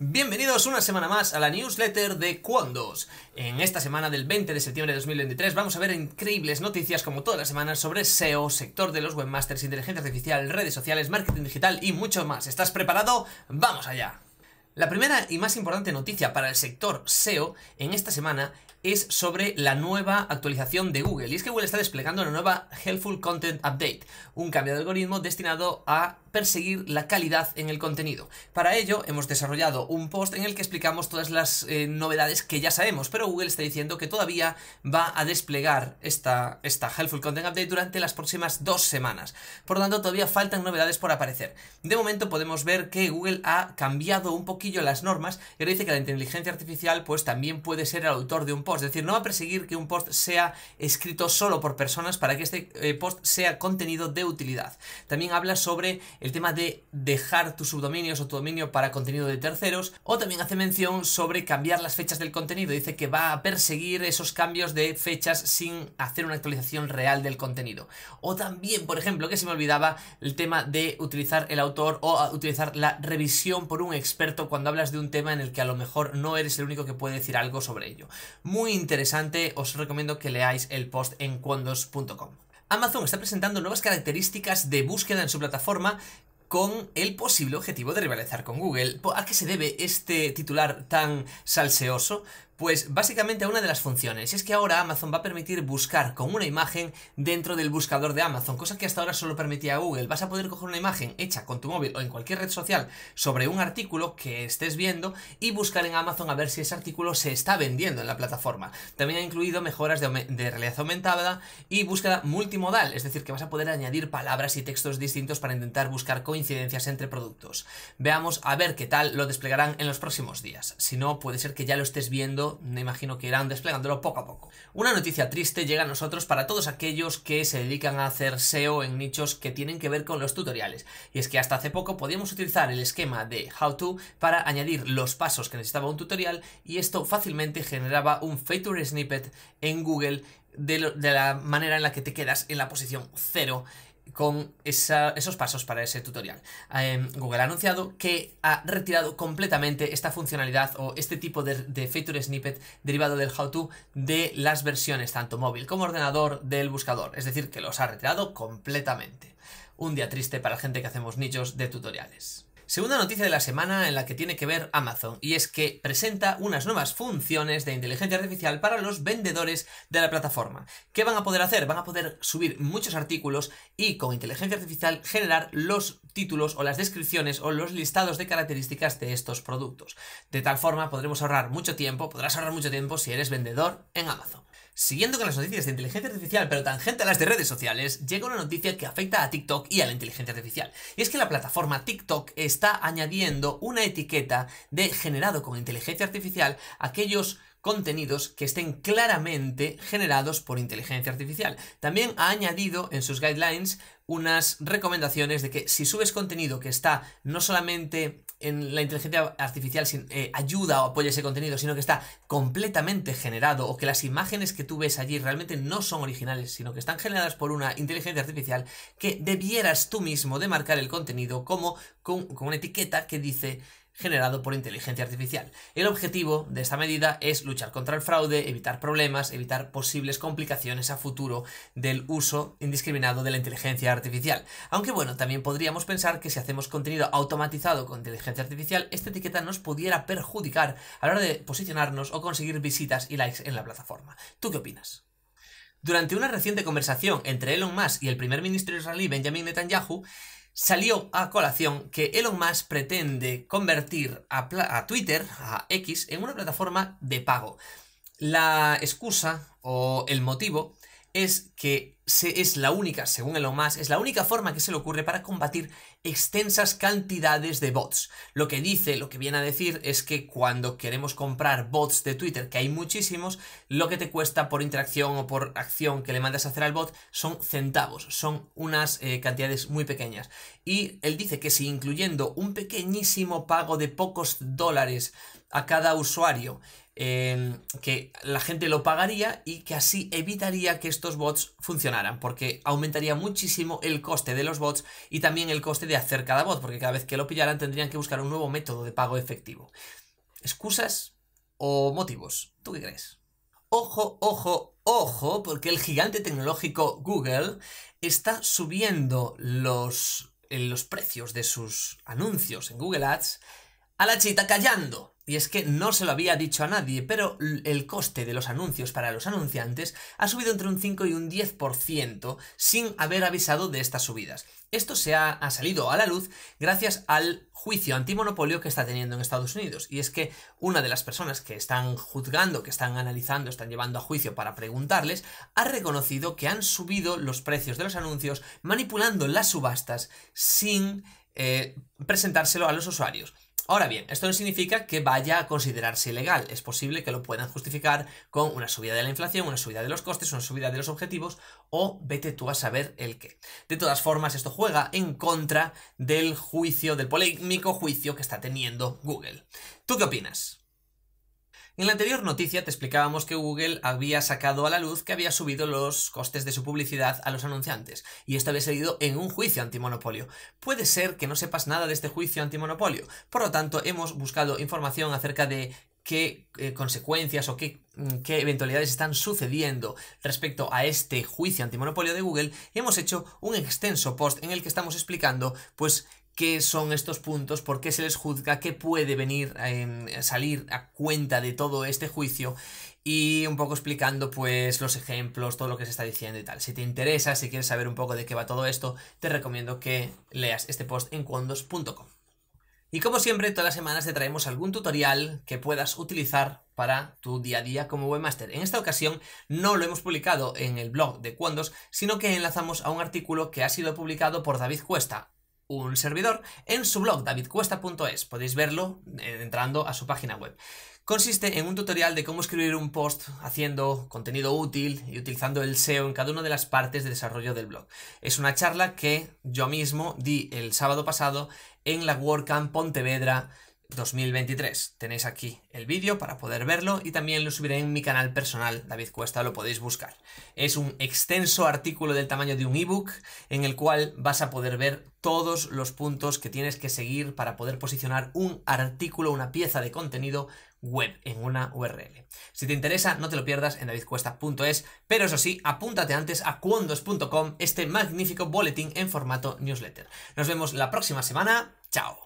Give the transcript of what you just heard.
Bienvenidos una semana más a la newsletter de Cuandos. En esta semana del 20 de septiembre de 2023 vamos a ver increíbles noticias como todas las semanas sobre SEO, sector de los webmasters, inteligencia artificial, redes sociales, marketing digital y mucho más. ¿Estás preparado? ¡Vamos allá! La primera y más importante noticia para el sector SEO en esta semana es sobre la nueva actualización de Google. Y es que Google está desplegando una nueva Helpful Content Update, un cambio de algoritmo destinado a perseguir la calidad en el contenido. Para ello hemos desarrollado un post en el que explicamos todas las eh, novedades que ya sabemos, pero Google está diciendo que todavía va a desplegar esta, esta Helpful Content Update durante las próximas dos semanas. Por lo tanto, todavía faltan novedades por aparecer. De momento podemos ver que Google ha cambiado un poquillo las normas y ahora dice que la inteligencia artificial pues también puede ser el autor de un post es decir, no va a perseguir que un post sea escrito solo por personas para que este eh, post sea contenido de utilidad. También habla sobre el tema de dejar tus subdominios o tu dominio para contenido de terceros o también hace mención sobre cambiar las fechas del contenido. Dice que va a perseguir esos cambios de fechas sin hacer una actualización real del contenido. O también, por ejemplo, que se me olvidaba el tema de utilizar el autor o ah, utilizar la revisión por un experto cuando hablas de un tema en el que a lo mejor no eres el único que puede decir algo sobre ello. Muy interesante, os recomiendo que leáis el post en cuandos.com. Amazon está presentando nuevas características de búsqueda en su plataforma con el posible objetivo de rivalizar con Google. ¿A qué se debe este titular tan salseoso? Pues básicamente una de las funciones es que ahora Amazon va a permitir buscar con una imagen dentro del buscador de Amazon, cosa que hasta ahora solo permitía Google. Vas a poder coger una imagen hecha con tu móvil o en cualquier red social sobre un artículo que estés viendo y buscar en Amazon a ver si ese artículo se está vendiendo en la plataforma. También ha incluido mejoras de, de realidad aumentada y búsqueda multimodal, es decir, que vas a poder añadir palabras y textos distintos para intentar buscar coincidencias entre productos. Veamos a ver qué tal lo desplegarán en los próximos días. Si no, puede ser que ya lo estés viendo me imagino que irán desplegándolo poco a poco. Una noticia triste llega a nosotros para todos aquellos que se dedican a hacer SEO en nichos que tienen que ver con los tutoriales, y es que hasta hace poco podíamos utilizar el esquema de how to para añadir los pasos que necesitaba un tutorial y esto fácilmente generaba un feature snippet en Google de, la manera en la que te quedas en la posición 0 con esos pasos para ese tutorial. Em, Google ha anunciado que ha retirado completamente esta funcionalidad o este tipo de, de feature snippet derivado del how-to de las versiones tanto móvil como ordenador del buscador. Es decir, que los ha retirado completamente. Un día triste para la gente que hacemos nichos de tutoriales. Segunda noticia de la semana en la que tiene que ver Amazon y es que presenta unas nuevas funciones de inteligencia artificial para los vendedores de la plataforma. ¿Qué van a poder hacer? Van a poder subir muchos artículos y con inteligencia artificial generar los títulos o las descripciones o los listados de características de estos productos. De tal forma podremos ahorrar mucho tiempo, podrás ahorrar mucho tiempo si eres vendedor en Amazon. Siguiendo con las noticias de inteligencia artificial, pero tangente a las de redes sociales, llega una noticia que afecta a TikTok y a la inteligencia artificial. Y es que la plataforma TikTok está añadiendo una etiqueta de generado con inteligencia artificial aquellos contenidos que estén claramente generados por inteligencia artificial. También ha añadido en sus guidelines unas recomendaciones de que si subes contenido que está no solamente en la inteligencia artificial eh, ayuda o apoya ese contenido, sino que está completamente generado o que las imágenes que tú ves allí realmente no son originales, sino que están generadas por una inteligencia artificial que debieras tú mismo de marcar el contenido como con una etiqueta que dice generado por inteligencia artificial. El objetivo de esta medida es luchar contra el fraude, evitar problemas, evitar posibles complicaciones a futuro del uso indiscriminado de la inteligencia artificial. Aunque bueno, también podríamos pensar que si hacemos contenido automatizado con inteligencia artificial, esta etiqueta nos pudiera perjudicar a la hora de posicionarnos o conseguir visitas y likes en la plataforma. ¿Tú qué opinas? Durante una reciente conversación entre Elon Musk y el primer ministro israelí Benjamin Netanyahu, salió a colación que Elon Musk pretende convertir a, Twitter, a X, en una plataforma de pago. La excusa o el motivo es que se, es la única, según el más, es la única forma que se le ocurre para combatir extensas cantidades de bots. Lo que dice, lo que viene a decir es que cuando queremos comprar bots de Twitter, que hay muchísimos, lo que te cuesta por interacción o por acción que le mandas a hacer al bot son centavos, son unas eh, cantidades muy pequeñas. Y él dice que si incluyendo un pequeñísimo pago de pocos dólares a cada usuario, Em, que la gente lo pagaría y que así evitaría que estos bots funcionaran, porque aumentaría muchísimo el coste de los bots y también el coste de hacer cada bot, porque cada vez que lo pillaran tendrían que buscar un nuevo método de pago efectivo. ¿Excusas o motivos? ¿Tú qué crees? Ojo, ojo, ojo, porque el gigante tecnológico Google está subiendo los, eh, los precios de sus anuncios en Google Ads a la chita callando. Y es que no se lo había dicho a nadie, pero el coste de los anuncios para los anunciantes ha subido entre un 5 y un 10% sin haber avisado de estas subidas. Esto se ha, salido a la luz gracias al juicio antimonopolio que está teniendo en Estados Unidos. Y es que una de las personas que están juzgando, que están analizando, están llevando a juicio para preguntarles, ha reconocido que han subido los precios de los anuncios manipulando las subastas sin eh, presentárselo a los usuarios. Ahora bien, esto no significa que vaya a considerarse ilegal. Es posible que lo puedan justificar con una subida de la inflación, una subida de los costes, una subida de los objetivos o vete tú a saber el qué. De todas formas, esto juega en contra del juicio, del polémico juicio que está teniendo Google. ¿Tú qué opinas? En la anterior noticia te explicábamos que Google había sacado a la luz que había subido los costes de su publicidad a los anunciantes, y esto había salido en un juicio antimonopolio. Puede ser que no sepas nada de este juicio antimonopolio, por lo tanto hemos buscado información acerca de qué eh, consecuencias o qué, mm, qué, eventualidades están sucediendo respecto a este juicio antimonopolio de Google, y hemos hecho un extenso post en el que estamos explicando pues qué son estos puntos, por qué se les juzga, qué puede venir, a em, salir a cuenta de todo este juicio y un poco explicando pues los ejemplos, todo lo que se está diciendo y tal. Si te interesa, si quieres saber un poco de qué va todo esto, te recomiendo que leas este post en cuandos.com. Y como siempre, todas las semanas te traemos algún tutorial que puedas utilizar para tu día a día como webmaster. En esta ocasión no lo hemos publicado en el blog de Cuandos, sino que enlazamos a un artículo que ha sido publicado por David Cuesta, un servidor en su blog davidcuesta.es. Podéis verlo eh, entrando a su página web. Consiste en un tutorial de cómo escribir un post haciendo contenido útil y utilizando el SEO en cada una de las partes de desarrollo del blog. Es una charla que yo mismo di el sábado pasado en la WordCamp Pontevedra 2023. Tenéis aquí el vídeo para poder verlo y también lo subiré en mi canal personal, David Cuesta, lo podéis buscar. Es un extenso artículo del tamaño de un ebook en el cual vas a poder ver todos los puntos que tienes que seguir para poder posicionar un artículo, una pieza de contenido web en una URL. Si te interesa, no te lo pierdas en davidcuesta.es, pero eso sí, apúntate antes a cuondos.com, este magnífico boletín en formato newsletter. Nos vemos la próxima semana. Chao.